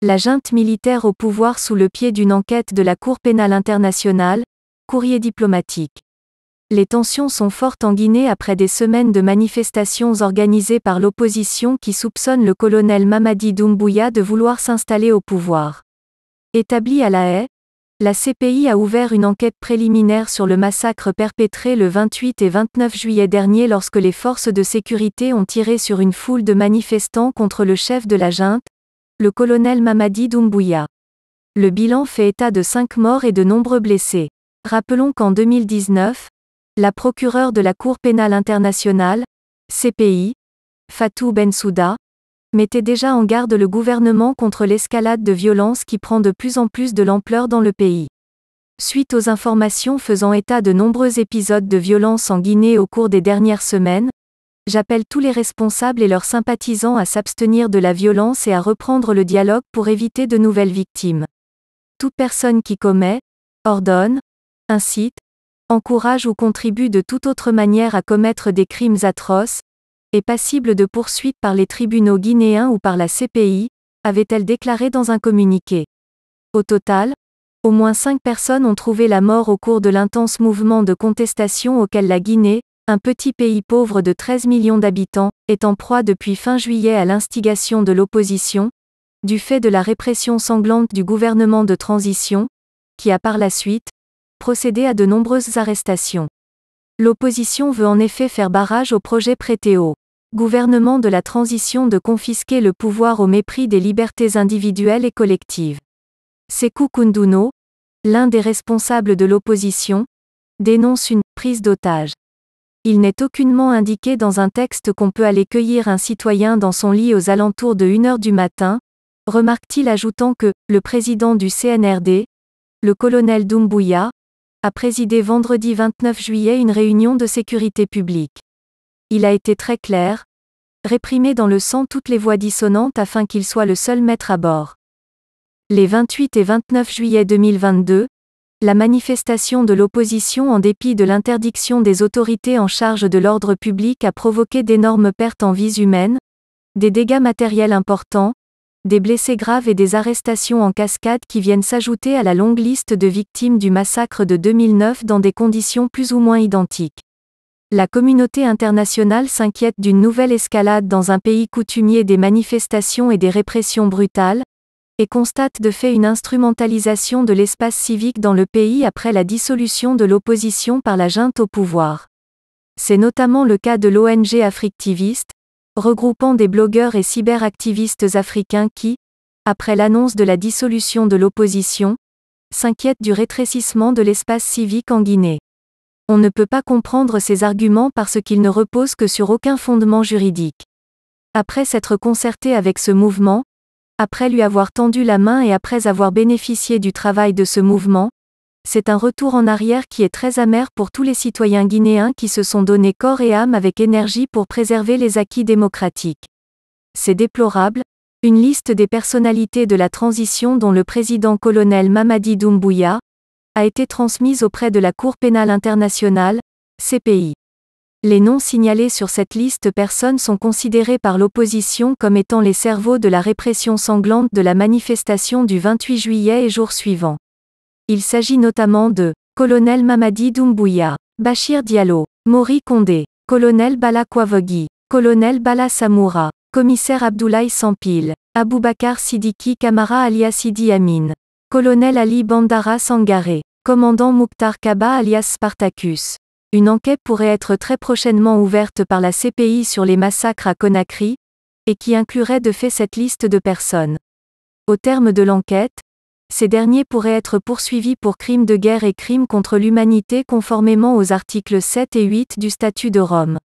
La junte militaire au pouvoir sous le pied d'une enquête de la Cour pénale internationale, courrier diplomatique. Les tensions sont fortes en Guinée après des semaines de manifestations organisées par l'opposition qui soupçonne le colonel Mamadi Doumbouya de vouloir s'installer au pouvoir. Établie à La Haye, la CPI a ouvert une enquête préliminaire sur le massacre perpétré le 28 et 29 juillet dernier lorsque les forces de sécurité ont tiré sur une foule de manifestants contre le chef de la junte, le colonel Mamadi Doumbouya. Le bilan fait état de cinq morts et de nombreux blessés. Rappelons qu'en 2019, la procureure de la Cour pénale internationale, CPI, Fatou Bensouda, mettait déjà en garde le gouvernement contre l'escalade de violence qui prend de plus en plus de l'ampleur dans le pays. Suite aux informations faisant état de nombreux épisodes de violence en Guinée au cours des dernières semaines, J'appelle tous les responsables et leurs sympathisants à s'abstenir de la violence et à reprendre le dialogue pour éviter de nouvelles victimes. Toute personne qui commet, ordonne, incite, encourage ou contribue de toute autre manière à commettre des crimes atroces, est passible de poursuites par les tribunaux guinéens ou par la CPI, avait-elle déclaré dans un communiqué. Au total, au moins cinq personnes ont trouvé la mort au cours de l'intense mouvement de contestation auquel la Guinée, un petit pays pauvre de 13 millions d'habitants, est en proie depuis fin juillet à l'instigation de l'opposition, du fait de la répression sanglante du gouvernement de transition, qui a par la suite procédé à de nombreuses arrestations. L'opposition veut en effet faire barrage au projet prêté au gouvernement de la transition de confisquer le pouvoir au mépris des libertés individuelles et collectives. Sekou Kunduno, l'un des responsables de l'opposition, dénonce une prise d'otage. Il n'est aucunement indiqué dans un texte qu'on peut aller cueillir un citoyen dans son lit aux alentours de 1h du matin, remarque-t-il ajoutant que, le président du CNRD, le colonel Doumbouya, a présidé vendredi 29 juillet une réunion de sécurité publique. Il a été très clair, réprimer dans le sang toutes les voix dissonantes afin qu'il soit le seul maître à bord. Les 28 et 29 juillet 2022, la manifestation de l'opposition en dépit de l'interdiction des autorités en charge de l'ordre public a provoqué d'énormes pertes en vies humaines, des dégâts matériels importants, des blessés graves et des arrestations en cascade qui viennent s'ajouter à la longue liste de victimes du massacre de 2009 dans des conditions plus ou moins identiques. La communauté internationale s'inquiète d'une nouvelle escalade dans un pays coutumier des manifestations et des répressions brutales, et constate de fait une instrumentalisation de l'espace civique dans le pays après la dissolution de l'opposition par la junte au pouvoir. C'est notamment le cas de l'ONG Africtiviste, regroupant des blogueurs et cyberactivistes africains qui, après l'annonce de la dissolution de l'opposition, s'inquiètent du rétrécissement de l'espace civique en Guinée. On ne peut pas comprendre ces arguments parce qu'ils ne reposent que sur aucun fondement juridique. Après s'être concerté avec ce mouvement, après lui avoir tendu la main et après avoir bénéficié du travail de ce mouvement, c'est un retour en arrière qui est très amer pour tous les citoyens guinéens qui se sont donnés corps et âme avec énergie pour préserver les acquis démocratiques. C'est déplorable, une liste des personnalités de la transition dont le président colonel Mamadi Doumbouya a été transmise auprès de la Cour pénale internationale, CPI. Les noms signalés sur cette liste personnes sont considérés par l'opposition comme étant les cerveaux de la répression sanglante de la manifestation du 28 juillet et jours suivants. Il s'agit notamment de Colonel Mamadi Doumbouya, Bachir Diallo, Mori Condé, Colonel Bala Kwavogi, Colonel Bala Samoura, Commissaire Abdoulaye Sampil, Aboubakar Sidiki Kamara alias Sidi Amin, Colonel Ali Bandara Sangaré, Commandant Mouktar Kaba alias Spartacus. Une enquête pourrait être très prochainement ouverte par la CPI sur les massacres à Conakry, et qui inclurait de fait cette liste de personnes. Au terme de l'enquête, ces derniers pourraient être poursuivis pour crimes de guerre et crimes contre l'humanité conformément aux articles 7 et 8 du statut de Rome.